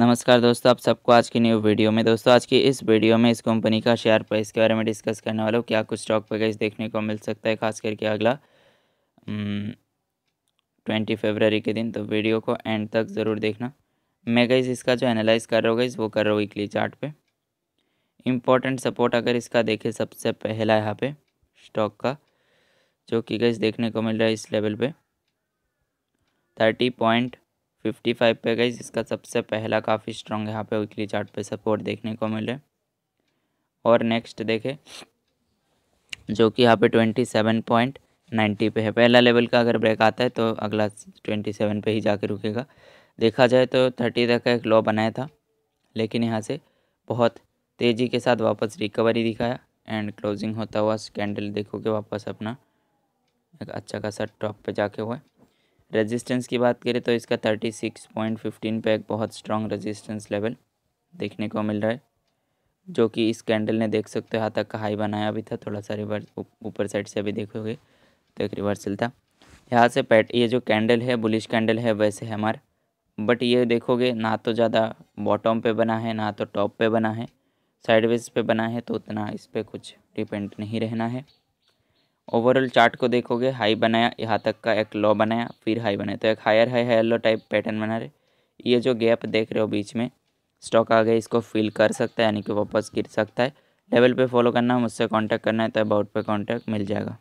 नमस्कार दोस्तों आप सबको आज की न्यू वीडियो में दोस्तों आज की इस वीडियो में इस कंपनी का शेयर प्राइस के बारे में डिस्कस करने वाला हूँ क्या कुछ स्टॉक पैकेज देखने को मिल सकता है खास करके अगला ट्वेंटी हम्म, फेबररी के दिन तो वीडियो को एंड तक ज़रूर देखना मैं गई इसका जो एनालाइज कर रहा हूँ वो कर रहा हूँ वीकली चार्ट पे इम्पोर्टेंट सपोर्ट अगर इसका देखें सबसे पहला यहाँ पे स्टॉक का जो कि गई देखने को मिल रहा है इस लेवल पर थर्टी पॉइंट फिफ्टी फाइव पे गई इसका सबसे पहला काफ़ी स्ट्रॉन्ग यहाँ पे वीकली चार्ट पे सपोर्ट देखने को मिले और नेक्स्ट देखें जो कि यहाँ पे ट्वेंटी सेवन पॉइंट नाइन्टी पे है पहला लेवल का अगर ब्रेक आता है तो अगला ट्वेंटी सेवन पे ही जा रुकेगा देखा जाए तो थर्टी तक का एक लॉ बनाया था लेकिन यहाँ से बहुत तेज़ी के साथ वापस रिकवरी दिखाया एंड क्लोजिंग होता हुआ स्कैंडल देखोगे वापस अपना एक अच्छा खासा टॉप पे जाके हुआ है रेजिस्टेंस की बात करें तो इसका थर्टी सिक्स पॉइंट फिफ्टीन पे एक बहुत स्ट्रॉन्ग रेजिस्टेंस लेवल देखने को मिल रहा है जो कि इस कैंडल ने देख सकते हो यहाँ तक का हाई बनाया भी था थोड़ा सा रिवर्स ऊपर साइड से भी देखोगे तो एक रिवर्सल था यहाँ से पैट ये जो कैंडल है बुलिश कैंडल है वैसे है हमारा बट ये देखोगे ना तो ज़्यादा बॉटम पे बना है ना तो टॉप पे बना है साइडवेज पे बना है तो उतना इस पर कुछ डिपेंड नहीं रहना है ओवरऑल चार्ट को देखोगे हाई बनाया यहाँ तक का एक लो बनाया फिर हाई बनाया तो एक higher high higher low type pattern बना रहे ये जो गैप देख रहे हो बीच में स्टॉक आ गया इसको फिल कर सकता है यानी कि वापस गिर सकता है लेवल पे फॉलो करना है मुझसे कांटेक्ट करना है तो अबाउट पे कांटेक्ट मिल जाएगा